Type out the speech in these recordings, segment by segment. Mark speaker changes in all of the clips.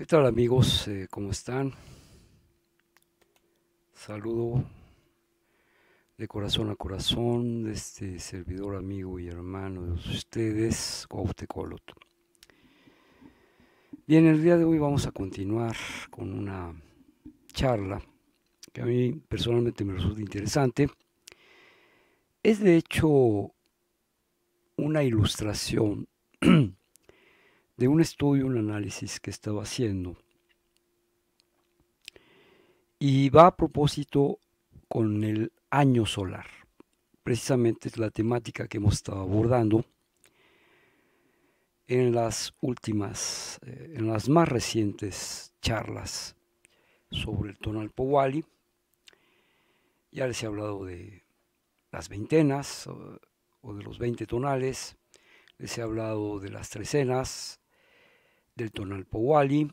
Speaker 1: ¿Qué tal amigos? Eh, ¿Cómo están? Saludo de corazón a corazón de este servidor amigo y hermano de ustedes, Coloto. Bien, el día de hoy vamos a continuar con una charla que a mí personalmente me resulta interesante. Es de hecho una ilustración de un estudio, un análisis que estaba haciendo. Y va a propósito con el año solar. Precisamente es la temática que hemos estado abordando en las últimas, eh, en las más recientes charlas sobre el tonal powali. Ya les he hablado de las veintenas o de los veinte tonales, les he hablado de las trecenas, del Powali,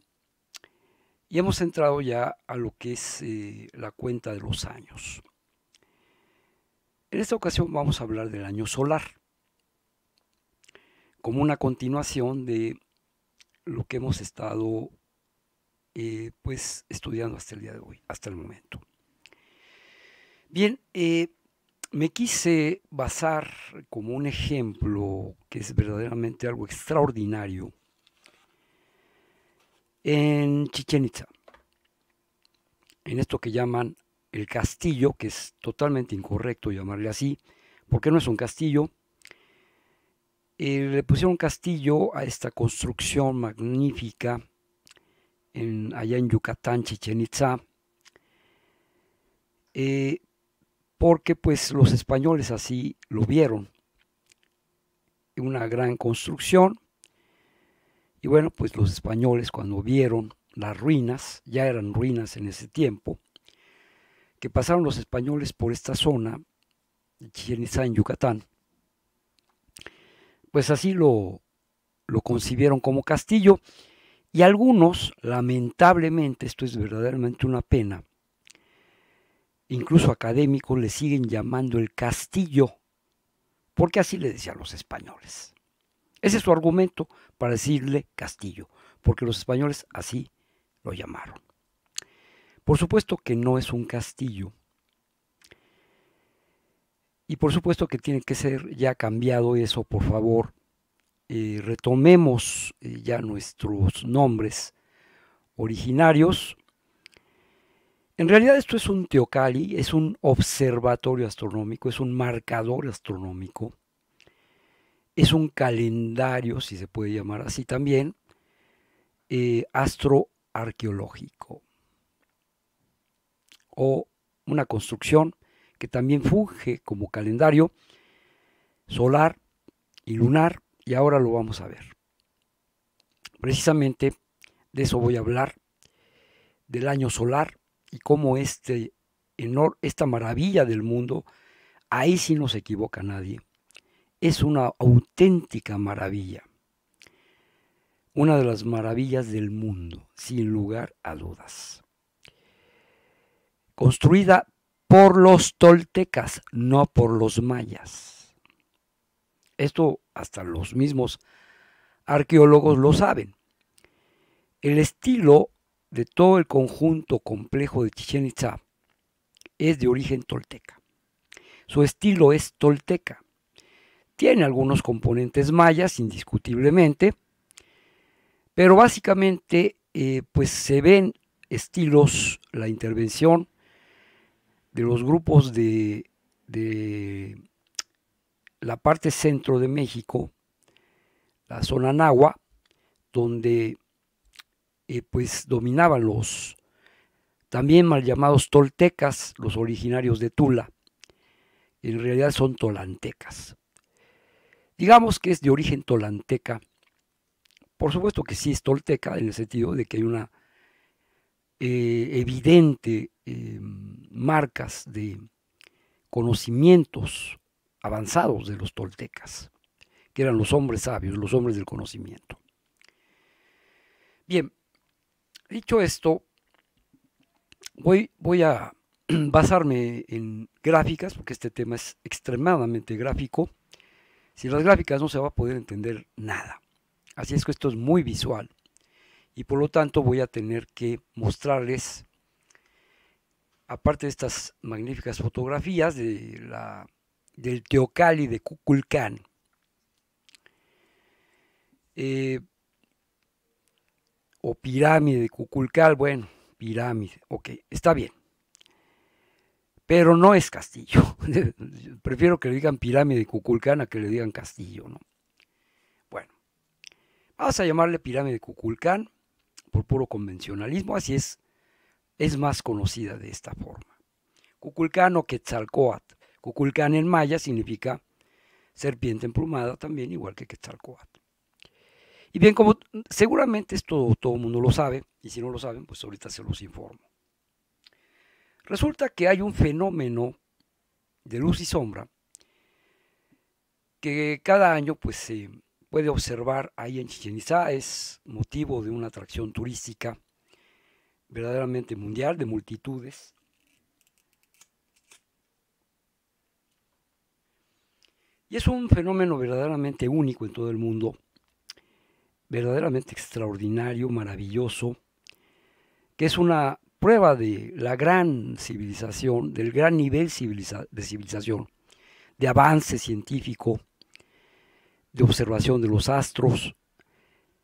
Speaker 1: Y hemos entrado ya a lo que es eh, la cuenta de los años. En esta ocasión vamos a hablar del año solar, como una continuación de lo que hemos estado eh, pues estudiando hasta el día de hoy, hasta el momento. Bien, eh, me quise basar como un ejemplo que es verdaderamente algo extraordinario en Chichen Itza, en esto que llaman el castillo, que es totalmente incorrecto llamarle así, porque no es un castillo. Eh, le pusieron castillo a esta construcción magnífica allá en Yucatán, Chichen Itza, eh, porque pues los españoles así lo vieron. Una gran construcción y bueno, pues los españoles cuando vieron las ruinas, ya eran ruinas en ese tiempo, que pasaron los españoles por esta zona, Chichen Itzá en Yucatán, pues así lo, lo concibieron como castillo. Y algunos, lamentablemente, esto es verdaderamente una pena, incluso académicos le siguen llamando el castillo, porque así le decían los españoles. Ese es su argumento para decirle Castillo, porque los españoles así lo llamaron. Por supuesto que no es un castillo. Y por supuesto que tiene que ser ya cambiado eso, por favor. Eh, retomemos eh, ya nuestros nombres originarios. En realidad esto es un teocali, es un observatorio astronómico, es un marcador astronómico es un calendario, si se puede llamar así también, eh, astroarqueológico o una construcción que también funge como calendario solar y lunar y ahora lo vamos a ver. Precisamente de eso voy a hablar, del año solar y cómo este, esta maravilla del mundo, ahí sí no se equivoca nadie, es una auténtica maravilla. Una de las maravillas del mundo, sin lugar a dudas. Construida por los toltecas, no por los mayas. Esto hasta los mismos arqueólogos lo saben. El estilo de todo el conjunto complejo de Chichen Itza es de origen tolteca. Su estilo es tolteca tiene algunos componentes mayas, indiscutiblemente, pero básicamente eh, pues se ven estilos, la intervención de los grupos de, la parte centro de México, la zona nahua, donde eh, pues dominaban los también mal llamados toltecas, los originarios de Tula. En realidad son tolantecas. Digamos que es de origen tolanteca. Por supuesto que sí es tolteca en el sentido de que hay una eh, evidente marca em, marcas de conocimientos avanzados de los toltecas, que eran los hombres sabios, los hombres del conocimiento. Bien, dicho esto, voy, voy a basarme en gráficas, porque este tema es extremadamente gráfico, sin las gráficas no se va a poder entender nada. Así es que esto es muy visual y por lo tanto voy a tener que mostrarles, aparte de estas magníficas fotografías de la, del Teocali de Cuculcán, eh, o pirámide de Cuculcán, bueno, pirámide, ok, está bien pero no es castillo. Prefiero que le digan pirámide Cuculcán a que le digan castillo, ¿no? Bueno, vamos a llamarle pirámide Cuculcán por puro convencionalismo, así es, es más conocida de esta forma. Cuculcán o Quetzalcoatl. Cuculcán en maya significa serpiente emplumada también, igual que Quetzalcoatl. Y bien, como seguramente esto todo el mundo lo sabe, y si no lo saben, pues ahorita se los informo. Resulta que hay un fenómeno de luz y sombra que cada año pues, se puede observar ahí en Chichen Itza, es motivo de una atracción turística verdaderamente mundial de multitudes. Y es un fenómeno verdaderamente único en todo el mundo, verdaderamente extraordinario, maravilloso, que es una prueba de la gran civilización, del gran nivel de civilización, de avance científico, de observación de los astros,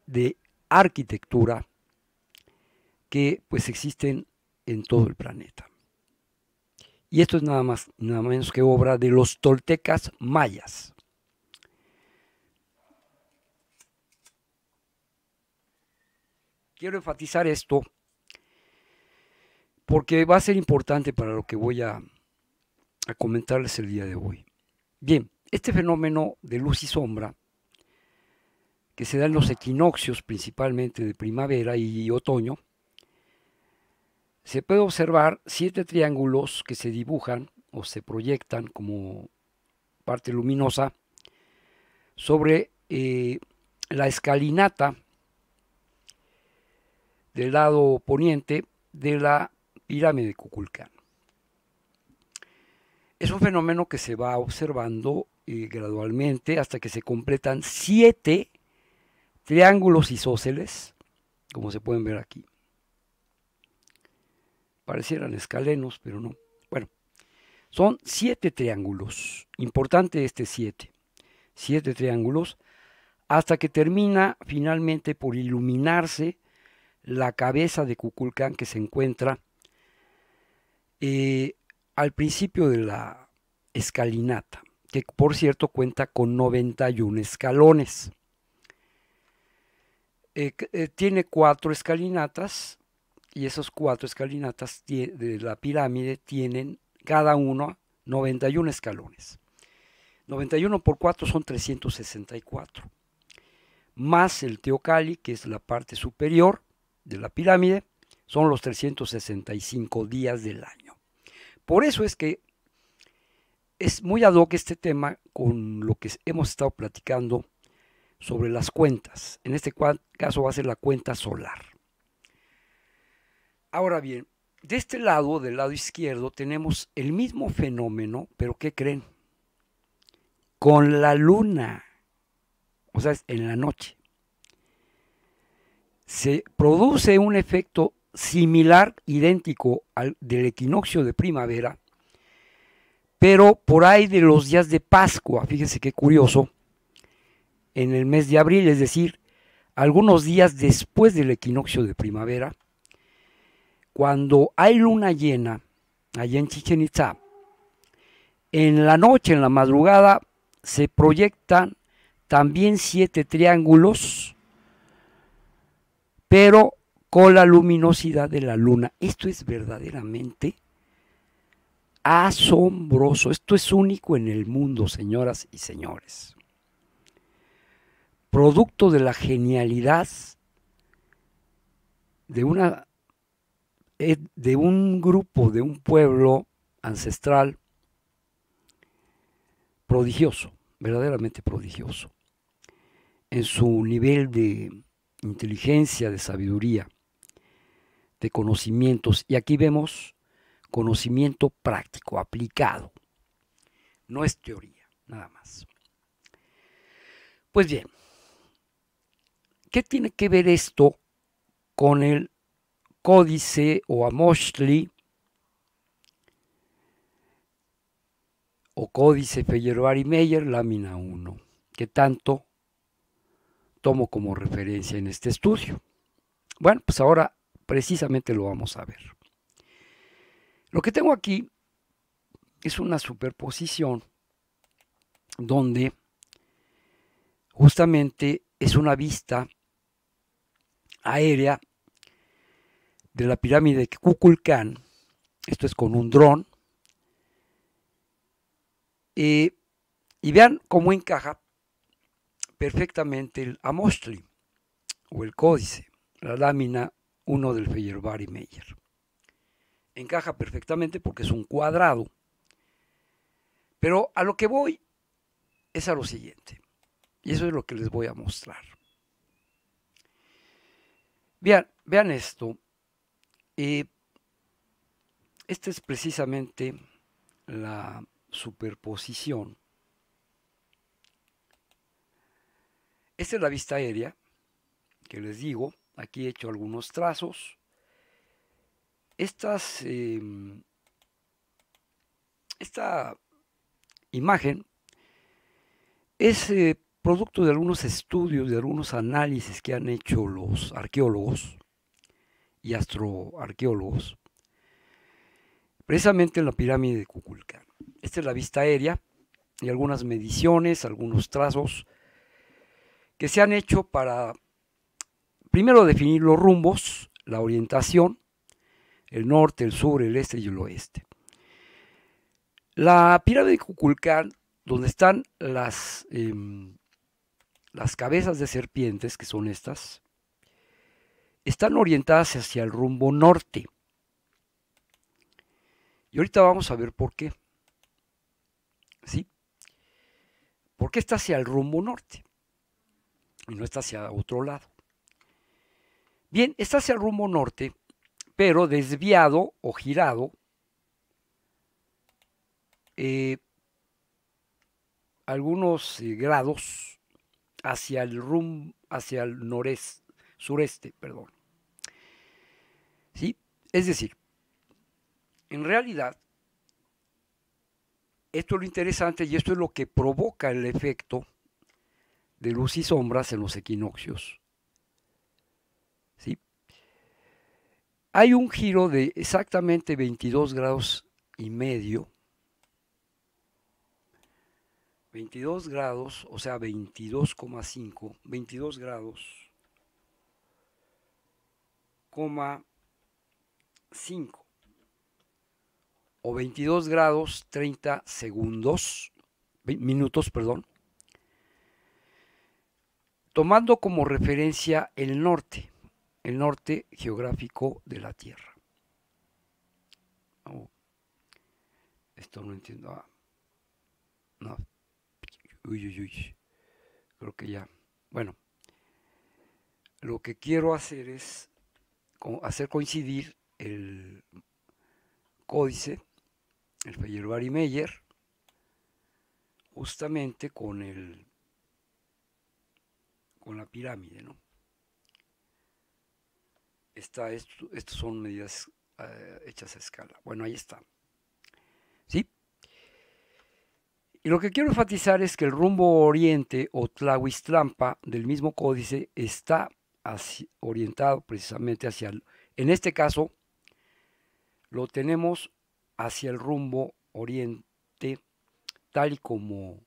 Speaker 1: de arquitectura, que pues existen en todo el planeta. Y esto es nada más, nada menos que obra de los toltecas mayas. Quiero enfatizar esto porque va a ser importante para lo que voy a, comentarles el día de hoy. Bien, este fenómeno de luz y sombra, que se da en los equinoccios principalmente de primavera y otoño, se puede observar siete triángulos que se dibujan o se proyectan como parte luminosa sobre eh, la escalinata del lado poniente de la pirámide de Cuculcán. Es un fenómeno que se va observando eh, gradualmente hasta que se completan siete triángulos isósceles, como se pueden ver aquí. Parecieran escalenos, pero no. Bueno, son siete triángulos. Importante este siete. Siete triángulos hasta que termina finalmente por iluminarse la cabeza de Cuculcán que se encuentra eh, al principio de la escalinata, que por cierto cuenta con 91 escalones. Eh, eh, tiene cuatro escalinatas y esos cuatro escalinatas de la pirámide tienen cada uno 91 escalones. 91 por 4 son 364. Más el teocali, que es la parte superior de la pirámide, son los 365 días del año. Por eso es que es muy ad hoc este tema con lo que hemos estado platicando sobre las cuentas. En este caso va a ser la cuenta solar. Ahora bien, de este lado, del lado izquierdo, tenemos el mismo fenómeno, pero ¿qué creen? Con la luna, o sea, en la noche. Se produce un efecto similar, idéntico al del equinoccio de primavera, pero por ahí de los días de Pascua, fíjense qué curioso, en el mes de abril, es decir, algunos días después del equinoccio de primavera, cuando hay luna llena, allá en Chichen Itza, en la noche, en la madrugada, se proyectan también siete triángulos, pero con la luminosidad de la luna. Esto es verdaderamente asombroso. Esto es único en el mundo, señoras y señores. Producto de la genialidad de, una, eh, de un grupo, de un pueblo ancestral prodigioso, verdaderamente prodigioso, en su nivel de inteligencia, de sabiduría de conocimientos. Y aquí vemos conocimiento práctico, aplicado. No es teoría, nada más. Pues bien, ¿qué tiene que ver esto con el códice o amoshli o códice y Meyer, lámina 1, que tanto tomo como referencia en este estudio? Bueno, pues ahora precisamente lo vamos a ver. Lo que tengo aquí es una superposición donde justamente es una vista aérea de la pirámide de Kukulcán. Esto es con un dron. Eh, y vean cómo encaja perfectamente el Amostli o el códice, la lámina uno del Feyerbar y Meyer. Encaja perfectamente porque es un cuadrado. Pero a lo que voy es a lo siguiente. Y eso es lo que les voy a mostrar. Vean, vean esto. Eh, esta es precisamente la superposición. Esta es la vista aérea que les digo. Aquí he hecho algunos trazos. Em, esta imagen es eh, producto de algunos estudios, de algunos análisis que han hecho los arqueólogos y astroarqueólogos, precisamente en la pirámide de Cuculcán. Esta es la vista aérea y algunas mediciones, algunos trazos que se han hecho para primero definir los rumbos, la orientación, el norte, el sur, el este y el oeste. La pirámide de Kukulcán, donde están las, em, las cabezas de serpientes, que son estas, están orientadas hacia el rumbo norte. Y ahorita vamos a ver por qué. ¿Sí? ¿Por qué está hacia el rumbo norte? Y no está hacia otro lado. Bien, está hacia el rumbo norte, pero desviado o girado. Eh, algunos eh, grados hacia el rumbo, hacia el noreste, sureste, perdón. ¿Sí? Es decir, en realidad, esto es lo interesante y esto es lo que provoca el efecto de luz y sombras en los equinoccios. ¿sí? Hay un giro de exactamente 22 grados y medio. 22 grados, o sea, 22,5, 22 grados, coma 5, o 22 grados 30 segundos, minutos, perdón, tomando como referencia el norte el norte geográfico de la Tierra. Oh. esto no entiendo. Ah. no. Uy, uy, uy. Creo que ya. Bueno, lo que quiero hacer es hacer coincidir el códice, el Feyerbar y Meyer, justamente con el con la pirámide, ¿no? está esto, son medidas eh, hechas a escala. Bueno, ahí está. ¿Sí? Y lo que quiero enfatizar es que el rumbo oriente o Tlahuistlampa del mismo códice está orientado precisamente hacia, el, en este caso, lo tenemos hacia el rumbo oriente, tal y como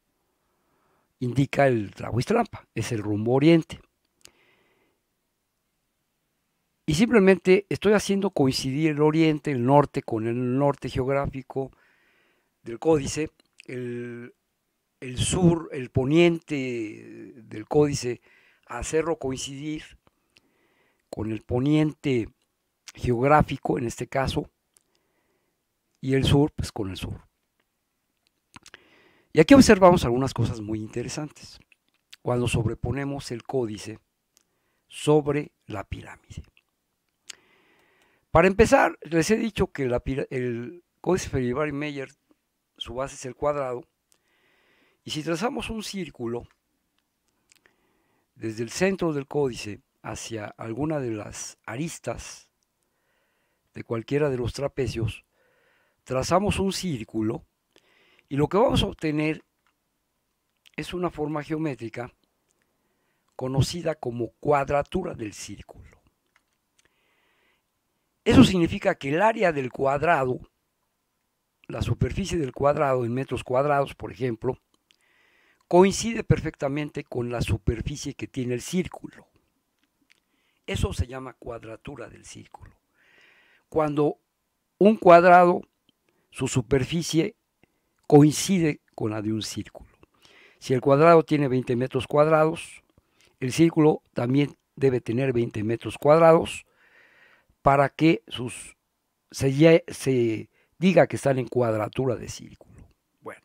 Speaker 1: indica el Tlahuistlampa, es el rumbo oriente. Y simplemente estoy haciendo coincidir el oriente, el norte, con el norte geográfico del códice, el, sur, el poniente del códice, hacerlo coincidir con el poniente geográfico, en este caso, y el sur, pues con el sur. Y aquí observamos algunas cosas muy interesantes cuando sobreponemos el códice sobre la pirámide. Para empezar, les he dicho que el códice Feribari Meyer, su base es el cuadrado, y si trazamos un círculo desde el centro del códice hacia alguna de las aristas de cualquiera de los trapecios, trazamos un círculo y lo que vamos a obtener es una forma geométrica conocida como cuadratura del círculo. Eso significa que el área del cuadrado, la superficie del cuadrado en metros cuadrados, por ejemplo, coincide perfectamente con la superficie que tiene el círculo. Eso se llama cuadratura del círculo. Cuando un cuadrado, su superficie coincide con la de un círculo. Si el cuadrado tiene 20 metros cuadrados, el círculo también debe tener 20 metros cuadrados para que sus, se, diga que están en cuadratura de círculo. Bueno,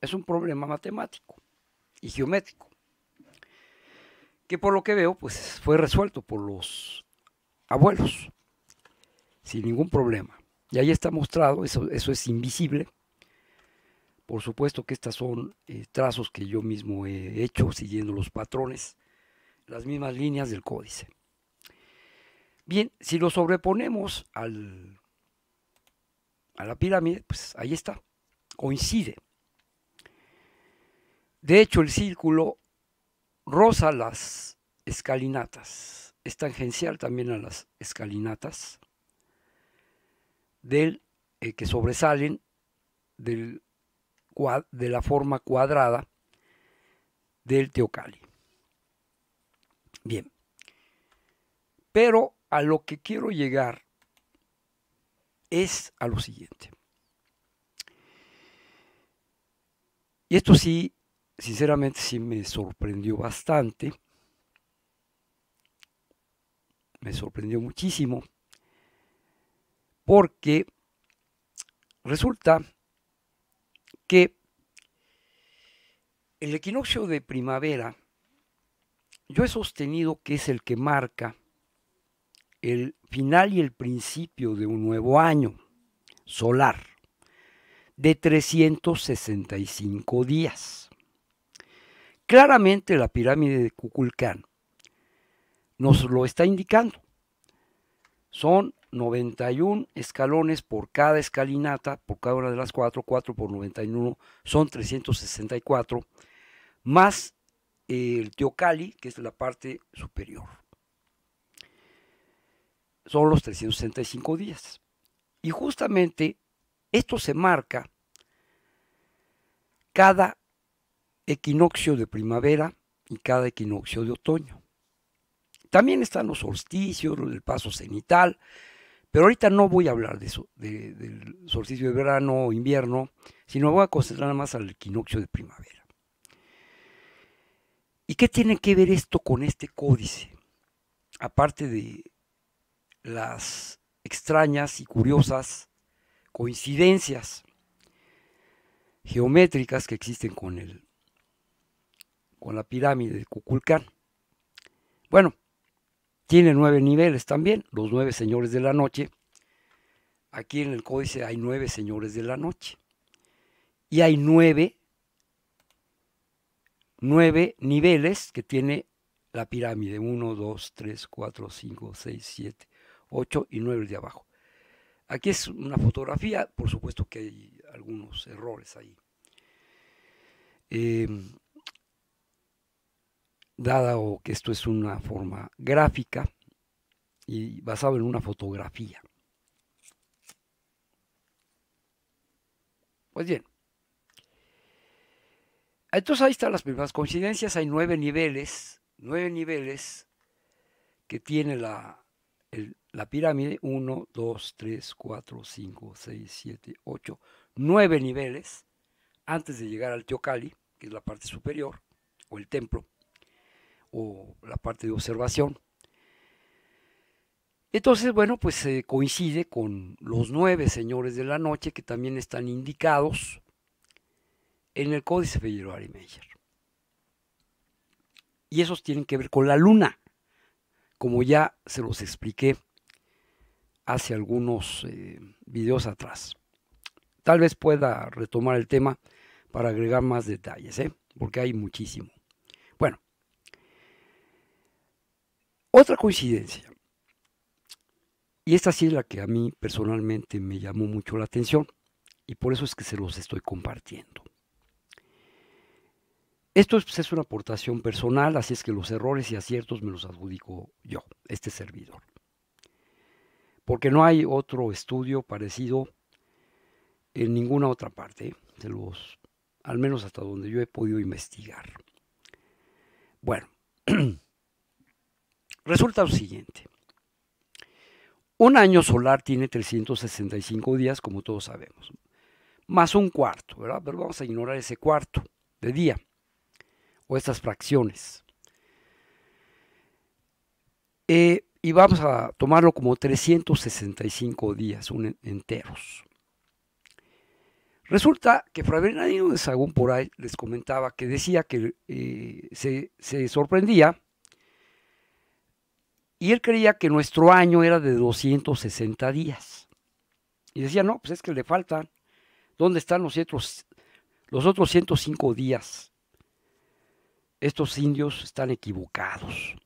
Speaker 1: es un problema matemático y geométrico, que por lo que veo, pues fue resuelto por los abuelos, sin ningún problema. Y ahí está mostrado, eso, eso es invisible. Por supuesto que estos son eh, trazos que yo mismo he hecho siguiendo los patrones, las mismas líneas del códice. Bien, si lo sobreponemos al, a la pirámide, pues ahí está, coincide. De hecho, el círculo roza las escalinatas, es tangencial también a las escalinatas del, eh, que sobresalen del, de la forma cuadrada del teocali. Bien, pero a lo que quiero llegar es a lo siguiente. Y esto sí, sinceramente sí me sorprendió bastante. Me sorprendió muchísimo. Porque resulta que el equinoccio de primavera, yo he sostenido que es el que marca el final y el principio de un nuevo año solar de 365 días. Claramente la pirámide de Cuculcán nos lo está indicando. Son 91 escalones por cada escalinata, por cada una de las cuatro, cuatro por 91 son 364, más el teocali, que es la parte superior son los 365 días. Y justamente esto se marca cada equinoccio de primavera y cada equinoccio de otoño. También están los solsticios, del paso cenital, pero ahorita no voy a hablar de eso, del solsticio de verano o invierno, sino voy a concentrarme más al equinoccio de primavera. ¿Y qué tiene que ver esto con este códice? Aparte de las extrañas y curiosas coincidencias geométricas que existen con el con la pirámide de Cuculcán. Bueno, tiene nueve niveles también, los nueve señores de la noche. Aquí en el códice hay nueve señores de la noche. Y hay nueve, nueve niveles que tiene la pirámide. Uno, dos, tres, cuatro, cinco, seis, siete, 8 y 9 el de abajo. Aquí es una fotografía, por supuesto que hay algunos errores ahí. Em, Dado que esto es una forma gráfica y basado en una fotografía. Pues bien, entonces ahí están las primeras coincidencias, hay nueve niveles, nueve niveles que tiene la, la pirámide, 1, 2, 3, 4, 5, 6, 7, 8, 9 niveles antes de llegar al Teocali, que es la parte superior, o el templo, o la parte de observación. Entonces, bueno, pues se coincide con los nueve señores de la noche que también están indicados en el Códice Federal y Meyer. Y esos tienen que ver con la luna, como ya se los expliqué hace algunos eh, videos atrás. Tal vez pueda retomar el tema para agregar más detalles, ¿eh? porque hay muchísimo. Bueno, otra coincidencia, y esta sí es la que a mí personalmente me llamó mucho la atención, y por eso es que se los estoy compartiendo. Esto es, pues, es una aportación personal, así es que los errores y aciertos me los adjudico yo, este servidor porque no hay otro estudio parecido en ninguna otra parte, de los, al menos hasta donde yo he podido investigar. Bueno, resulta lo siguiente. Un año solar tiene 365 días, como todos sabemos, más un cuarto, ¿verdad? Pero vamos a ignorar ese cuarto de día o estas fracciones. Eh, y vamos a tomarlo como 365 días enteros. Resulta que Fray Bernardino de Sagún por ahí les comentaba que decía que eh, se, sorprendía y él creía que nuestro año era de 260 días. Y decía, no, pues es que le faltan. ¿Dónde están los otros, los otros 105 días? Estos indios están equivocados.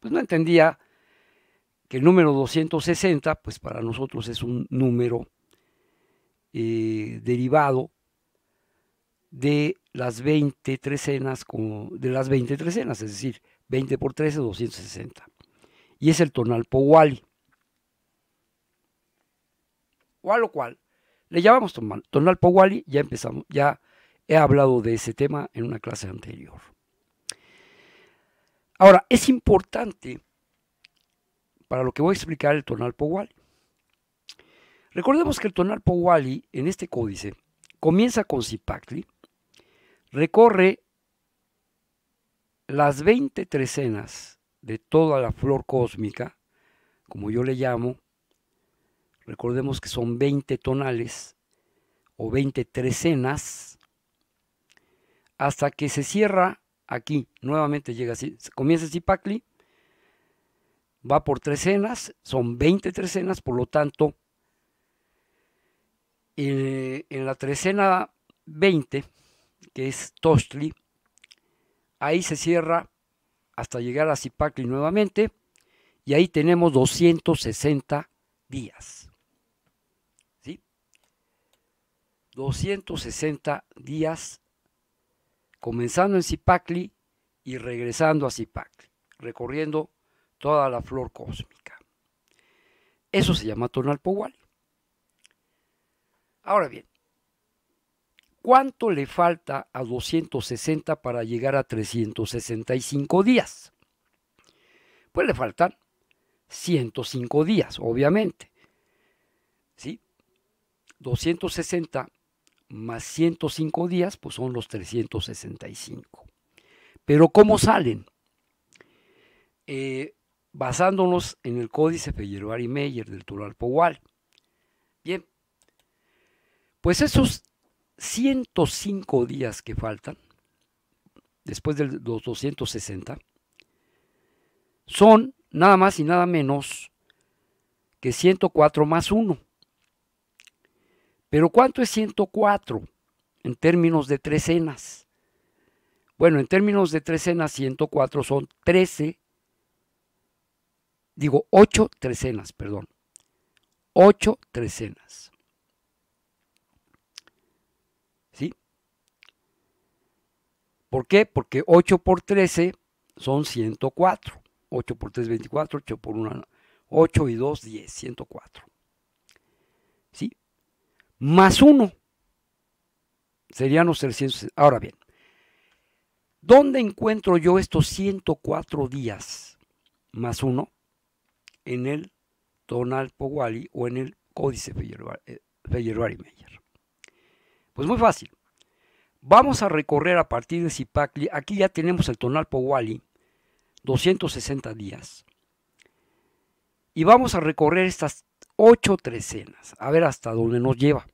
Speaker 1: Pues no entendía que el número 260, pues para nosotros es un número eh, derivado de las 20 trecenas, de las 20 trecenas, es decir, 20 por 13, 260. Y es el tonal powali. O a lo cual le llamamos tonal, tonal powali, ya empezamos, ya he hablado de ese tema en una clase anterior. Ahora, es importante para lo que voy a explicar el tonal powali. Recordemos que el tonal powali en este códice comienza con Zipactli, recorre las 20 trecenas de toda la flor cósmica, como yo le llamo, recordemos que son 20 tonales o 20 trecenas, hasta que se cierra aquí, nuevamente llega así, comienza Zipactli, va por trecenas, son 20 trecenas, por lo tanto, eh, en, la trecena 20, que es Tostli, ahí se cierra hasta llegar a Zipacli nuevamente, y ahí tenemos 260 días. ¿Sí? 260 días comenzando en Zipacli y regresando a Zipacli, recorriendo toda la flor cósmica. Eso se llama Tonalpohualli. Ahora bien, ¿cuánto le falta a 260 para llegar a 365 días? Pues le faltan 105 días, obviamente. ¿Sí? 260 más 105 días, pues son los 365. Pero ¿cómo salen? Eh, basándonos en el códice Felleroar Meyer del Tural-Powal. Bien, pues esos 105 días que faltan, después de los 260, son nada más y nada menos que 104 más 1. Pero ¿cuánto es 104 en términos de trecenas? Bueno, en términos de trecenas, 104 son 13 digo, 8 trecenas, perdón, 8 trecenas. ¿Sí? ¿Por qué? Porque 8 por 13 son 104. 8 por 3, 24, 8 por 1, 8 y 2, 10, 104. ¿Sí? Más 1 serían los 300. Ahora bien, ¿dónde encuentro yo estos 104 días más 1? en el Tonal Powali o en el Códice federal meyer eh, Pues muy fácil. Vamos a recorrer a partir de Zipacli, aquí ya tenemos el Tonal Powali, 260 días. Y vamos a recorrer estas ocho trecenas, a ver hasta dónde nos lleva.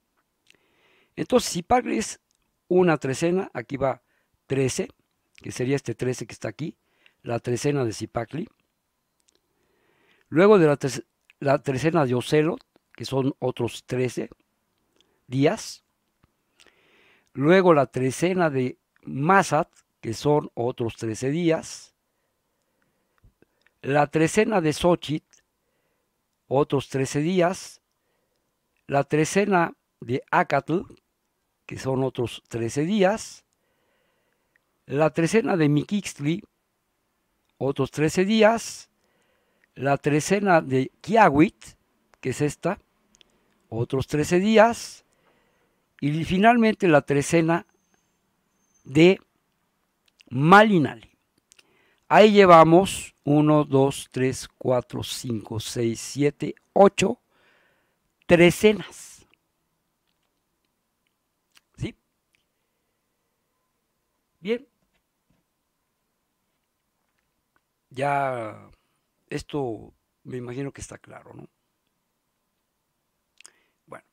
Speaker 1: Entonces, Zipacli es una trecena, aquí va 13, que sería este 13 que está aquí, la trecena de Zipacli. Luego de la, trecena de Ocelot, que son otros 13 días. Luego la trecena de Masat, que son otros 13 días. La trecena de Xochitl, otros 13 días. La trecena de Acatl, que son otros 13 días. La trecena de Miquixtli, otros 13 días la trecena de Kiawit, que es esta, otros 13 días, y finalmente la trecena de Malinali. Ahí llevamos 1, 2, 3, 4, 5, 6, 7, 8 trecenas. ¿Sí? Bien. Ya esto me imagino que está claro, ¿no? Bueno.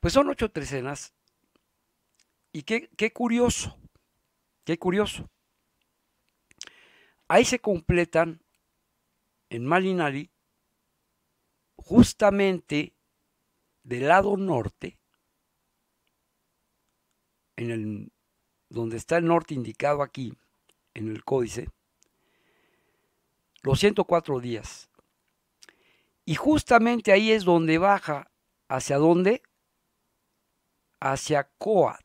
Speaker 1: Pues son ocho trecenas. Y qué, qué curioso, qué curioso. Ahí se completan en Malinali justamente del lado norte, en el donde está el norte indicado aquí en el códice, los 104 días. Y justamente ahí es donde baja, ¿hacia dónde? Hacia Coat,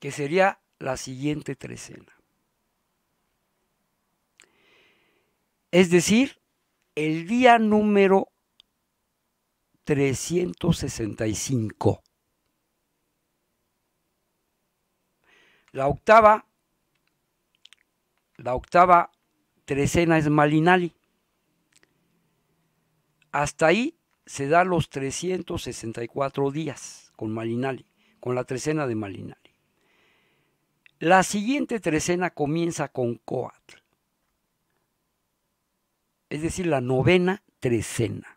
Speaker 1: que sería la siguiente trecena. Es decir, el día número 365. La octava, la octava trecena es Malinali. Hasta ahí se da los 364 días con Malinali, con la trecena de Malinali. La siguiente trecena comienza con Coat. es decir, la novena trecena.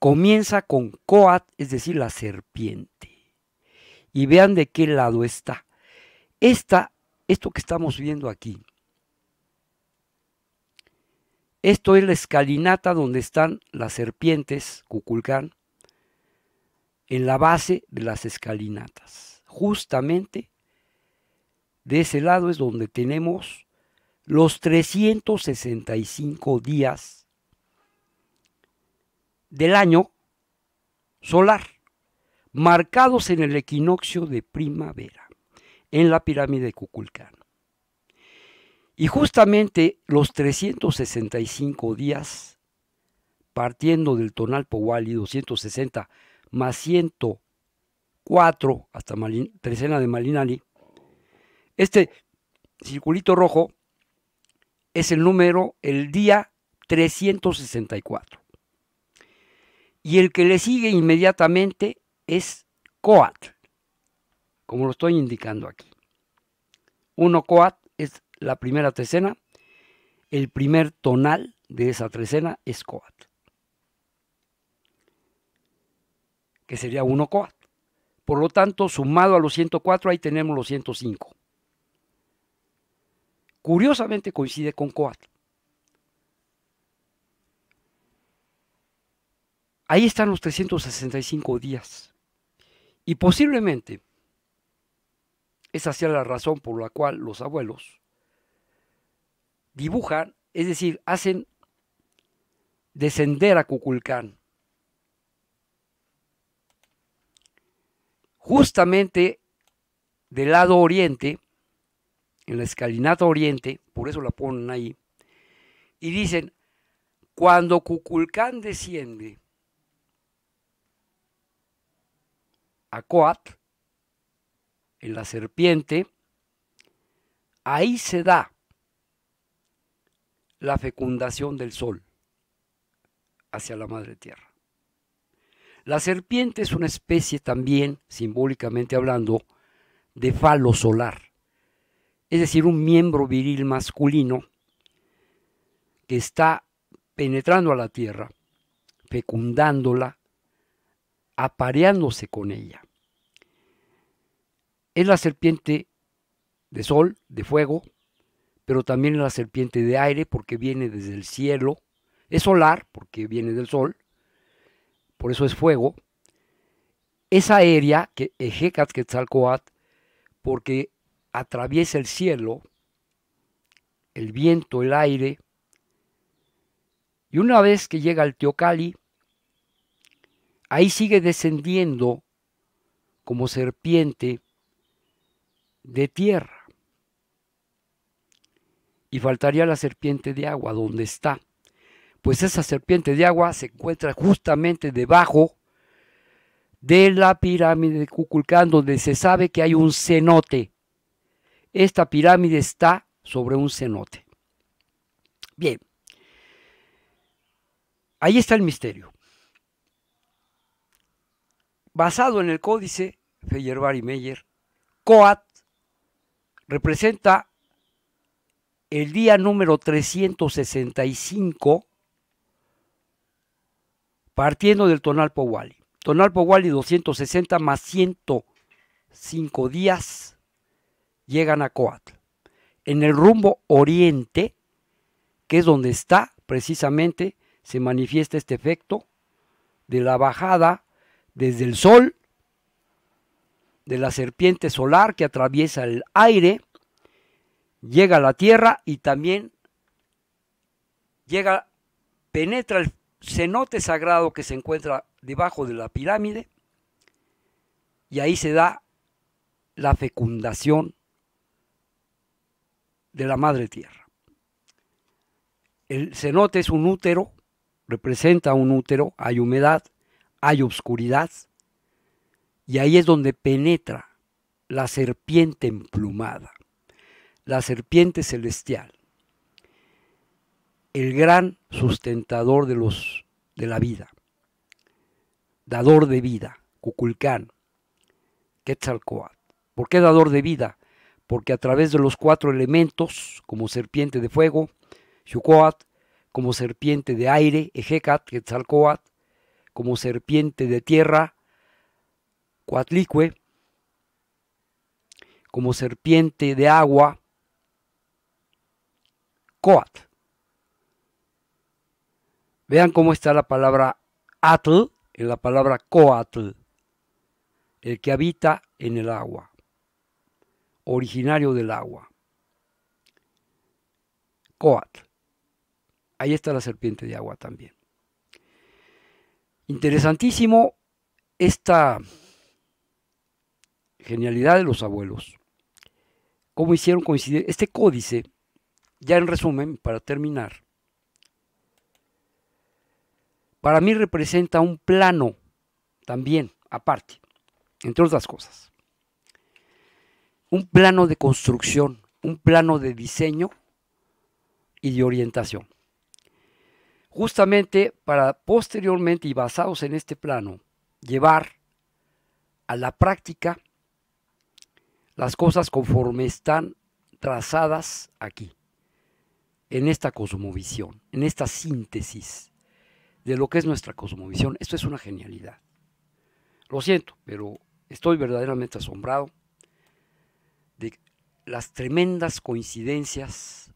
Speaker 1: Comienza con Coat, es decir, la serpiente. Y vean de qué lado está esto que estamos viendo aquí, esto es la escalinata donde están las serpientes, Cuculcán, en la base de las escalinatas. Justamente de ese lado es donde tenemos los 365 días del año solar, marcados en el equinoccio de primavera en la pirámide de Cuculcán. Y justamente los 365 días, partiendo del Tonal Powali 260 más 104 hasta Malin, Trecena de Malinali, este circulito rojo es el número, el día 364. Y el que le sigue inmediatamente es Coat, como lo estoy indicando aquí. 1 coat es la primera trecena, el primer tonal de esa trecena es coat, que sería 1 coat. Por lo tanto, sumado a los 104, ahí tenemos los 105. Curiosamente coincide con coat. Ahí están los 365 días. Y posiblemente esa sea la razón por la cual los abuelos dibujan, es decir, hacen descender a Cuculcán. Justamente del lado oriente, en la escalinata oriente, por eso la ponen ahí, y dicen, cuando Cuculcán desciende a Coat, en la serpiente, ahí se da la fecundación del sol hacia la madre tierra. La serpiente es una especie también, simbólicamente hablando, de falo solar, es decir, un miembro viril masculino que está penetrando a la tierra, fecundándola, apareándose con ella. Es la serpiente de sol, de fuego, pero también es la serpiente de aire porque viene desde el cielo. Es solar porque viene del sol, por eso es fuego. Es aérea, que Ejecat eh, porque atraviesa el cielo, el viento, el aire. Y una vez que llega al Teocali, ahí sigue descendiendo como serpiente de tierra. Y faltaría la serpiente de agua, donde está. Pues esa serpiente de agua se encuentra justamente debajo de la pirámide de Cuculcán, donde se sabe que hay un cenote. Esta pirámide está sobre un cenote. Bien, ahí está el misterio. Basado en el códice Feyerbar y Meyer, Coat representa el día número 365 partiendo del Tonal Powali. Tonal Powali 260 más 105 días llegan a Coatl. En el rumbo oriente, que es donde está precisamente, se manifiesta este efecto de la bajada desde el sol de la serpiente solar que atraviesa el aire, llega a la Tierra y también llega, penetra el cenote sagrado que se encuentra debajo de la pirámide y ahí se da la fecundación de la madre tierra. El cenote es un útero, representa un útero, hay humedad, hay oscuridad, y ahí es donde penetra la serpiente emplumada, la serpiente celestial, el gran sustentador de, de la vida, dador de vida, Cuculcán, Quetzalcoatl. ¿Por qué dador de vida? Porque a través de los cuatro elementos, como serpiente de fuego, Xucoatl, como serpiente de aire, Ejecat, Quetzalcoatl, como serpiente de tierra, Coatlicue, como serpiente de agua, Coat. Vean cómo está la palabra atl en la palabra coatl, el que habita en el agua, originario del agua. Coat, Ahí está la serpiente de agua también. Interesantísimo esta genialidad de los abuelos, cómo hicieron coincidir este códice, ya en resumen, para terminar, para mí representa un plano también, aparte, entre otras cosas. Un plano de construcción, un plano de diseño y de orientación. Justamente para posteriormente y basados en este plano, llevar a la práctica las cosas conforme están trazadas aquí, en esta cosmovisión, en esta síntesis de lo que es nuestra cosmovisión. Esto es una genialidad. Lo siento, pero estoy verdaderamente asombrado de las tremendas coincidencias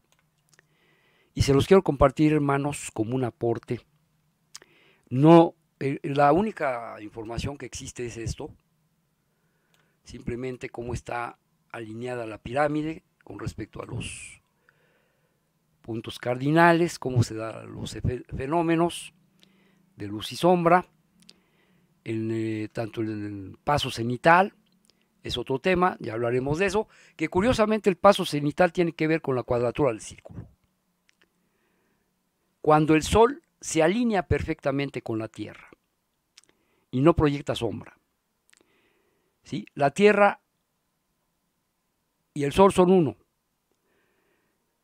Speaker 1: y se los quiero compartir, hermanos, como un aporte. No, eh, la única información que existe es esto, simplemente cómo está alineada la pirámide con respecto a los puntos cardinales, cómo se dan los fenómenos de luz y sombra, en, eh, tanto en el paso cenital, es otro tema, ya hablaremos de eso, que curiosamente el paso cenital tiene que ver con la cuadratura del círculo. Cuando el Sol se alinea perfectamente con la Tierra y no proyecta sombra, la Tierra y el Sol son uno.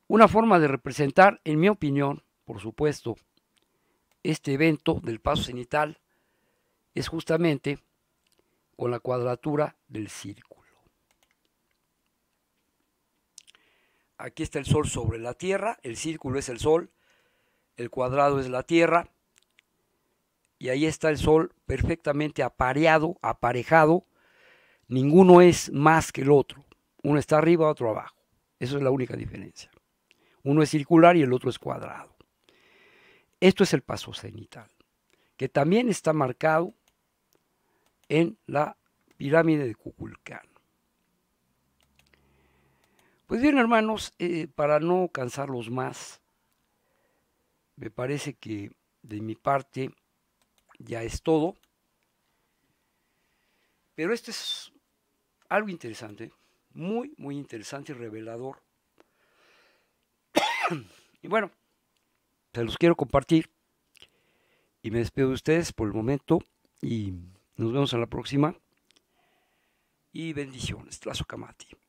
Speaker 1: Una forma de representar, en mi opinión, por supuesto, este evento del paso cenital es justamente con la cuadratura del círculo. Aquí está el Sol sobre la Tierra, el círculo es el Sol, el cuadrado es la Tierra, y ahí está el Sol perfectamente apareado, aparejado Ninguno es más que el otro. Uno está arriba, otro abajo. Esa es la única diferencia. Uno es circular y el otro es cuadrado. Esto es el paso cenital, que también está marcado en la pirámide de Cuculcán. Pues bien, hermanos, eh, para no cansarlos más, me parece que de mi parte ya es todo. Pero esto es algo interesante, muy, muy interesante y revelador. y bueno, se los quiero compartir. Y me despido de ustedes por el momento y nos vemos en la próxima. Y bendiciones, Tlazo Camati.